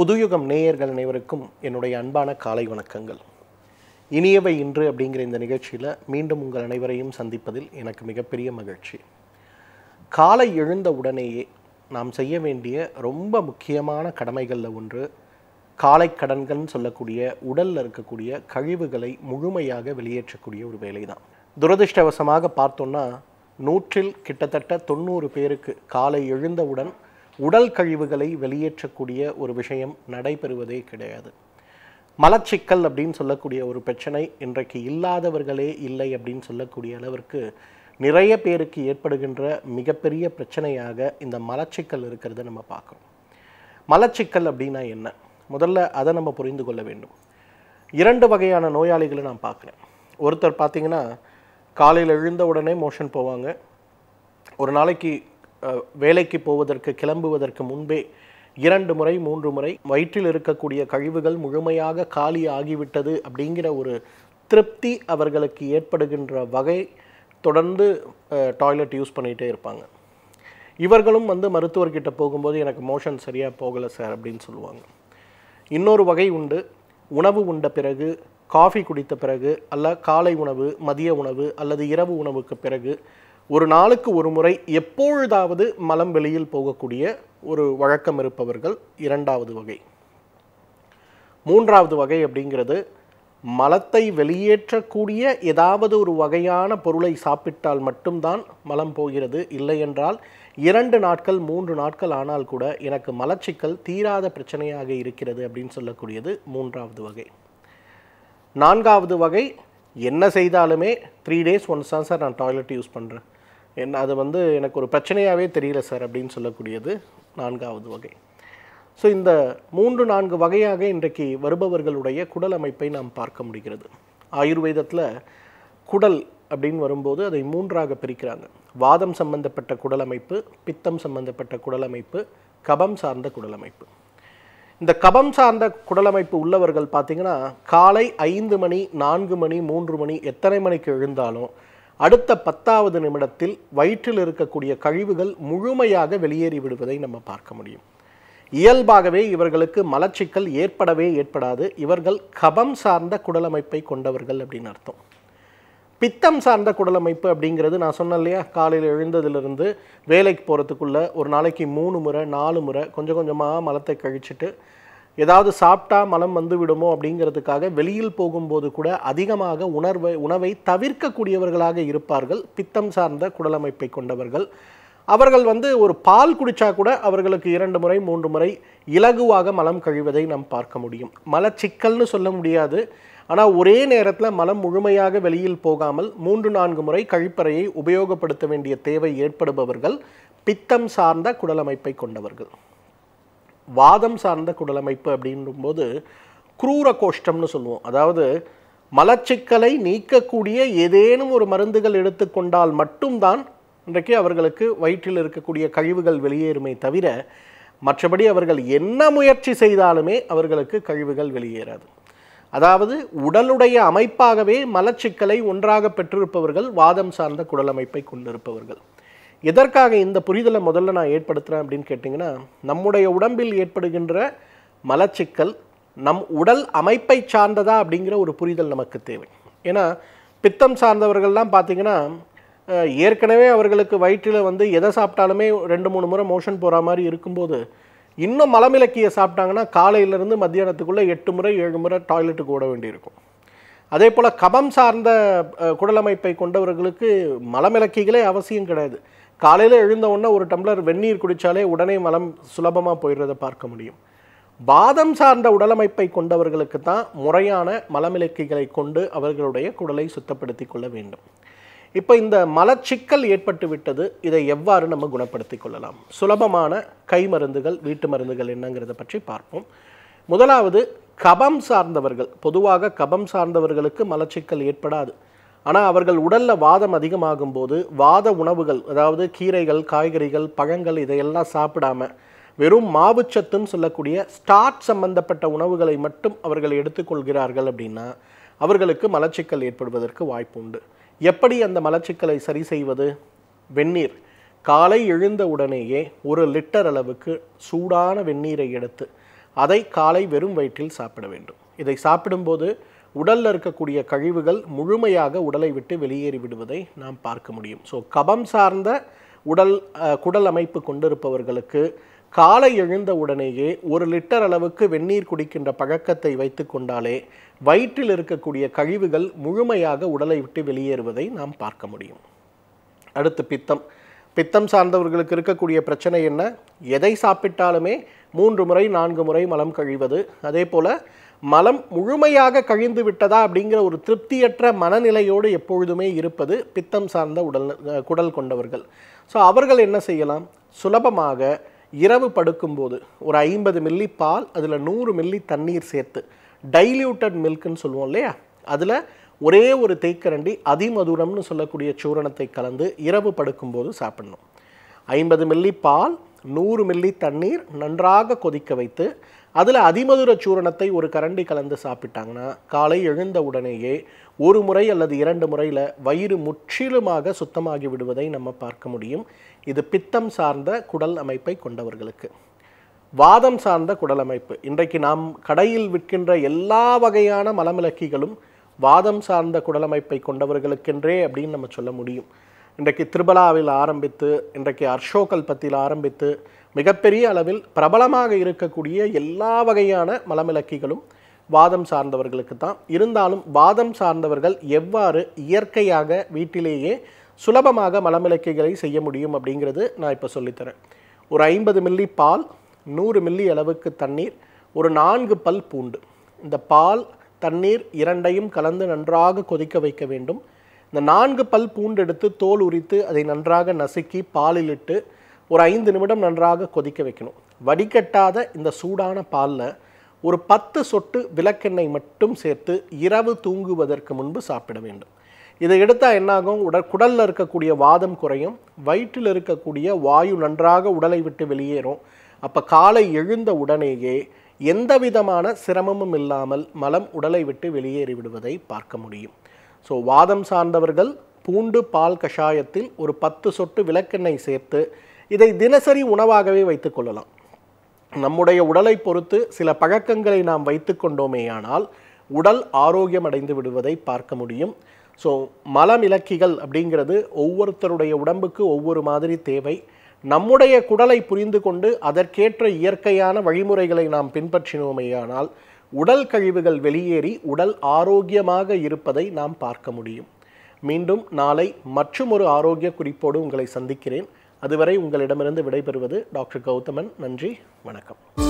புதுயுகம் நேயர்கள் அனைவருக்கும் என்னுடைய அன்பான காலை வணக்கங்கள் இனியவை இன்று அப்படிங்கிற இந்த நிகழ்ச்சியில் மீண்டும் உங்கள் அனைவரையும் சந்திப்பதில் எனக்கு மிகப்பெரிய மகிழ்ச்சி காலை எழுந்த உடனேயே நாம் செய்ய வேண்டிய ரொம்ப முக்கியமான கடமைகளில் ஒன்று காலை கடன்கள்னு சொல்லக்கூடிய உடலில் இருக்கக்கூடிய கழிவுகளை முழுமையாக வெளியேற்றக்கூடிய ஒரு வேலை தான் துரதிருஷ்டவசமாக பார்த்தோன்னா நூற்றில் கிட்டத்தட்ட தொண்ணூறு பேருக்கு காலை எழுந்தவுடன் உடல் கழிவுகளை வெளியேற்றக்கூடிய ஒரு விஷயம் நடைபெறுவதே கிடையாது மலச்சிக்கல் அப்படின்னு சொல்லக்கூடிய ஒரு பிரச்சனை இன்றைக்கு இல்லாதவர்களே இல்லை அப்படின்னு சொல்லக்கூடிய அளவிற்கு நிறைய பேருக்கு ஏற்படுகின்ற மிகப்பெரிய பிரச்சனையாக இந்த மலச்சிக்கல் இருக்கிறத நம்ம பார்க்குறோம் மலச்சிக்கல் அப்படின்னா என்ன முதல்ல அதை நம்ம புரிந்து கொள்ள வேண்டும் இரண்டு வகையான நோயாளிகளை நான் பார்க்குறேன் ஒருத்தர் பார்த்திங்கன்னா காலையில் எழுந்த உடனே மோஷன் போவாங்க ஒரு நாளைக்கு வேலைக்கு போவதற்கு கிளம்புவதற்கு முன்பே இரண்டு முறை மூன்று முறை வயிற்றில் இருக்கக்கூடிய கழிவுகள் முழுமையாக காலி ஆகிவிட்டது அப்படிங்கிற ஒரு திருப்தி அவர்களுக்கு ஏற்படுகின்ற வகை தொடர்ந்து டாய்லெட் யூஸ் பண்ணிகிட்டே இருப்பாங்க இவர்களும் வந்து மருத்துவர்கிட்ட போகும்போது எனக்கு மோஷன் சரியாக போகலை சார் அப்படின்னு சொல்லுவாங்க இன்னொரு வகை உண்டு உணவு உண்ட பிறகு காஃபி குடித்த பிறகு அல்ல காலை உணவு மதிய உணவு அல்லது இரவு உணவுக்கு பிறகு ஒரு நாளுக்கு ஒரு முறை எப்பொழுதாவது மலம் வெளியில் போகக்கூடிய ஒரு வழக்கம் இருப்பவர்கள் இரண்டாவது வகை மூன்றாவது வகை அப்படிங்கிறது மலத்தை வெளியேற்றக்கூடிய ஏதாவது ஒரு வகையான பொருளை சாப்பிட்டால் மட்டும்தான் மலம் போகிறது இல்லை என்றால் இரண்டு நாட்கள் மூன்று நாட்கள் ஆனால் கூட எனக்கு மலச்சிக்கல் தீராத பிரச்சனையாக இருக்கிறது அப்படின்னு சொல்லக்கூடியது மூன்றாவது வகை நான்காவது வகை என்ன செய்தாலுமே த்ரீ டேஸ் ஒன்ஸ் தான் சார் நான் டாய்லெட் யூஸ் பண்ணுறேன் என்ன அது வந்து எனக்கு ஒரு பிரச்சனையாகவே தெரியல சார் அப்படின்னு சொல்லக்கூடியது நான்காவது வகை ஸோ இந்த மூன்று நான்கு வகையாக இன்றைக்கு வருபவர்களுடைய குடல் அமைப்பை நாம் பார்க்க முடிகிறது ஆயுர்வேதத்தில் குடல் அப்படின்னு வரும்போது அதை மூன்றாக பிரிக்கிறாங்க வாதம் சம்பந்தப்பட்ட குடல் அமைப்பு பித்தம் சம்பந்தப்பட்ட குடல் அமைப்பு கபம் சார்ந்த குடல் அமைப்பு இந்த கபம் சார்ந்த குடலமைப்பு உள்ளவர்கள் பார்த்திங்கன்னா காலை ஐந்து மணி நான்கு மணி மூன்று மணி எத்தனை மணிக்கு எழுந்தாலும் அடுத்த பத்தாவது நிமிடத்தில் வயிற்றில் இருக்கக்கூடிய கழிவுகள் முழுமையாக வெளியேறி விடுவதை நம்ம பார்க்க முடியும் இயல்பாகவே இவர்களுக்கு மலச்சிக்கல் ஏற்படவே ஏற்படாது இவர்கள் கபம் சார்ந்த குடலமைப்பை கொண்டவர்கள் அப்படின்னு அர்த்தம் பித்தம் சார்ந்த குடலமைப்பு அப்படிங்கிறது நான் சொன்னேன் இல்லையா காலையில் எழுந்ததுலேருந்து வேலைக்கு போகிறதுக்குள்ளே ஒரு நாளைக்கு மூணு முறை நாலு முறை கொஞ்சம் கொஞ்சமாக மலத்தை கழிச்சிட்டு ஏதாவது சாப்பிட்டா மலம் வந்து விடுமோ அப்படிங்கிறதுக்காக வெளியில் போகும்போது கூட அதிகமாக உணர்வை உணவை தவிர்க்கக்கூடியவர்களாக இருப்பார்கள் பித்தம் சார்ந்த குடலமைப்பை கொண்டவர்கள் அவர்கள் வந்து ஒரு பால் குடித்தா கூட அவர்களுக்கு இரண்டு முறை மூன்று முறை இலகுவாக மலம் கழிவதை நாம் பார்க்க முடியும் மலச்சிக்கல்னு சொல்ல முடியாது ஆனால் ஒரே நேரத்தில் மலம் முழுமையாக வெளியில் போகாமல் மூன்று நான்கு முறை கழிப்பறையை உபயோகப்படுத்த வேண்டிய தேவை ஏற்படுபவர்கள் பித்தம் சார்ந்த குடலமைப்பை கொண்டவர்கள் வாதம் சார்ந்த குடலமைப்பு அப்படின்னும்போது குரூர கோஷ்டம்னு சொல்லுவோம் அதாவது மலச்சிக்கலை நீக்கக்கூடிய ஏதேனும் ஒரு மருந்துகள் எடுத்துக்கொண்டால் மட்டும்தான் இன்றைக்கு அவர்களுக்கு வயிற்றில் இருக்கக்கூடிய கழிவுகள் வெளியேறுமே தவிர மற்றபடி அவர்கள் என்ன முயற்சி செய்தாலுமே அவர்களுக்கு கழிவுகள் வெளியேறாது அதாவது உடலுடைய அமைப்பாகவே மலச்சிக்கலை ஒன்றாக பெற்றிருப்பவர்கள் வாதம் சார்ந்த குடலமைப்பை கொண்டிருப்பவர்கள் எதற்காக இந்த புரிதலை முதல்ல நான் ஏற்படுத்துகிறேன் அப்படின்னு கேட்டிங்கன்னா நம்முடைய உடம்பில் ஏற்படுகின்ற மலச்சிக்கல் நம் உடல் அமைப்பை சார்ந்ததா அப்படிங்கிற ஒரு புரிதல் நமக்கு தேவை ஏன்னா பித்தம் சார்ந்தவர்கள்லாம் பார்த்திங்கன்னா ஏற்கனவே அவர்களுக்கு வயிற்றில் வந்து எதை சாப்பிட்டாலுமே ரெண்டு மூணு முறை மோஷன் போகிற மாதிரி இருக்கும்போது இன்னும் மலமிலக்கிய சாப்பிட்டாங்கன்னா காலையிலேருந்து மத்தியானத்துக்குள்ளே எட்டு முறை ஏழு முறை டாய்லெட்டுக்கு ஓட வேண்டியிருக்கும் அதே போல் கபம் சார்ந்த குடலமைப்பை கொண்டவர்களுக்கு மலமிளக்கிகளே அவசியம் கிடையாது காலையில் எழுந்த உடனே ஒரு டம்ளர் வெந்நீர் குடித்தாலே உடனே மலம் சுலபமாக போயிடுறதை பார்க்க முடியும் பாதம் சார்ந்த உடலமைப்பை கொண்டவர்களுக்கு தான் முறையான மலமிளக்கிகளை கொண்டு அவர்களுடைய குடலை சுத்தப்படுத்தி கொள்ள வேண்டும் இப்போ இந்த மலச்சிக்கல் ஏற்பட்டு விட்டது இதை எவ்வாறு நம்ம குணப்படுத்தி கொள்ளலாம் சுலபமான கை மருந்துகள் வீட்டு மருந்துகள் என்னங்கிறத பற்றி பார்ப்போம் முதலாவது கபம் சார்ந்தவர்கள் பொதுவாக கபம் சார்ந்தவர்களுக்கு மலச்சிக்கல் ஏற்படாது ஆனால் அவர்கள் உடலில் வாதம் அதிகமாகும் போது வாத உணவுகள் அதாவது கீரைகள் காய்கறிகள் பழங்கள் இதையெல்லாம் சாப்பிடாம வெறும் மாவுச்சத்துன்னு சொல்லக்கூடிய ஸ்டார்ட் சம்பந்தப்பட்ட உணவுகளை மட்டும் அவர்கள் எடுத்துக்கொள்கிறார்கள் அப்படின்னா அவர்களுக்கு மலச்சிக்கல் ஏற்படுவதற்கு வாய்ப்பு உண்டு எப்படி அந்த மலச்சிக்கலை சரி செய்வது வெந்நீர் காலை எழுந்த உடனேயே ஒரு லிட்டர் அளவுக்கு சூடான வெந்நீரை எடுத்து அதை காலை வெறும் வயிற்றில் சாப்பிட வேண்டும் இதை சாப்பிடும்போது உடலில் இருக்கக்கூடிய கழிவுகள் முழுமையாக உடலை விட்டு வெளியேறி விடுவதை நாம் பார்க்க முடியும் ஸோ கபம் சார்ந்த உடல் குடல் அமைப்பு கொண்டிருப்பவர்களுக்கு காலை எழுந்த உடனேயே ஒரு லிட்டர் அளவுக்கு வெந்நீர் குடிக்கின்ற பழக்கத்தை வைத்து கொண்டாலே வயிற்றில் இருக்கக்கூடிய கழிவுகள் முழுமையாக உடலை விட்டு வெளியேறுவதை நாம் பார்க்க முடியும் அடுத்து பித்தம் பித்தம் சார்ந்தவர்களுக்கு இருக்கக்கூடிய பிரச்சனை என்ன எதை சாப்பிட்டாலுமே மூன்று முறை நான்கு முறை மலம் கழிவது அதே போல் மலம் முழுமையாக கழிந்து விட்டதா அப்படிங்கிற ஒரு திருப்தியற்ற மனநிலையோடு எப்பொழுதுமே இருப்பது பித்தம் சார்ந்த உடல் குடல் கொண்டவர்கள் ஸோ அவர்கள் என்ன செய்யலாம் சுலபமாக இரவு படுக்கும்போது ஒரு ஐம்பது மில்லி பால் அதில் நூறு மில்லி தண்ணீர் சேர்த்து டைல்யூட்டட் மில்க்குன்னு சொல்லுவோம் இல்லையா அதில் ஒரே ஒரு தேய்க்கரண்டி அதிமதுரம்னு சொல்லக்கூடிய சூரணத்தை கலந்து இரவு படுக்கும்போது சாப்பிடணும் ஐம்பது மில்லி பால் நூறு மில்லி தண்ணீர் நன்றாக கொதிக்க வைத்து அதில் அதிமதுர சூரணத்தை ஒரு கரண்டி கலந்து சாப்பிட்டாங்கன்னா காலை எழுந்த உடனேயே ஒரு முறை அல்லது இரண்டு முறையில் வயிறு முற்றிலுமாக சுத்தமாகி விடுவதை நம்ம பார்க்க முடியும் இது பித்தம் சார்ந்த குடல் அமைப்பை கொண்டவர்களுக்கு வாதம் சார்ந்த குடல் அமைப்பு இன்றைக்கு நாம் கடையில் விற்கின்ற எல்லா வகையான மலமிளக்கிகளும் வாதம் சார்ந்த குடலமைப்பை கொண்டவர்களுக்கென்றே அப்படின்னு நம்ம சொல்ல முடியும் இன்றைக்கு திருபலாவில் ஆரம்பித்து இன்றைக்கு அர்ஷோகல்பத்தில் ஆரம்பித்து மிகப்பெரிய அளவில் பிரபலமாக இருக்கக்கூடிய எல்லா வகையான மலமிளக்கிகளும் வாதம் சார்ந்தவர்களுக்கு தான் இருந்தாலும் வாதம் சார்ந்தவர்கள் எவ்வாறு இயற்கையாக வீட்டிலேயே சுலபமாக மலமிளக்கிகளை செய்ய முடியும் அப்படிங்கிறது நான் இப்போ சொல்லித்தரேன் ஒரு ஐம்பது மில்லி பால் நூறு மில்லி அளவுக்கு தண்ணீர் ஒரு நான்கு பல் பூண்டு இந்த பால் தண்ணீர் இரண்டையும் கலந்து நன்றாக கொதிக்க வைக்க வேண்டும் இந்த நான்கு பல் பூண்டெடுத்து தோல் உரித்து அதை நன்றாக நசுக்கி பாலில் இட்டு ஒரு ஐந்து நிமிடம் நன்றாக கொதிக்க வைக்கணும் வடிகட்டாத இந்த சூடான பாலில் ஒரு பத்து சொட்டு விளக்கெண்ணெய் மட்டும் சேர்த்து இரவு தூங்குவதற்கு முன்பு சாப்பிட வேண்டும் இதை எடுத்தால் என்னாகும் உடல் குடலில் இருக்கக்கூடிய வாதம் குறையும் வயிற்றில் இருக்கக்கூடிய வாயு நன்றாக உடலை விட்டு வெளியேறும் அப்போ காலை எழுந்த உடனேயே எந்த விதமான சிரமமும் இல்லாமல் மலம் உடலை விட்டு வெளியேறி விடுவதை பார்க்க முடியும் ஸோ வாதம் சார்ந்தவர்கள் பூண்டு பால் கஷாயத்தில் ஒரு பத்து சொட்டு விளக்கெண்ணெய் சேர்த்து இதை தினசரி உணவாகவே வைத்துக்கொள்ளலாம் நம்முடைய உடலை பொறுத்து சில பழக்கங்களை நாம் வைத்து கொண்டோமேயானால் உடல் ஆரோக்கியம் அடைந்து விடுவதை பார்க்க முடியும் ஸோ மலம் இலக்கிகள் அப்படிங்கிறது ஒவ்வொருத்தருடைய உடம்புக்கு ஒவ்வொரு மாதிரி தேவை நம்முடைய குடலை புரிந்து கொண்டு அதற்கேற்ற இயற்கையான வழிமுறைகளை நாம் பின்பற்றினோமேயானால் உடல் கழிவுகள் வெளியேறி உடல் ஆரோக்கியமாக இருப்பதை நாம் பார்க்க முடியும் மீண்டும் நாளை மற்றும் ஒரு ஆரோக்கிய குறிப்போடு உங்களை சந்திக்கிறேன் அதுவரை உங்களிடமிருந்து விடைபெறுவது டாக்டர் கௌதமன் நன்றி வணக்கம்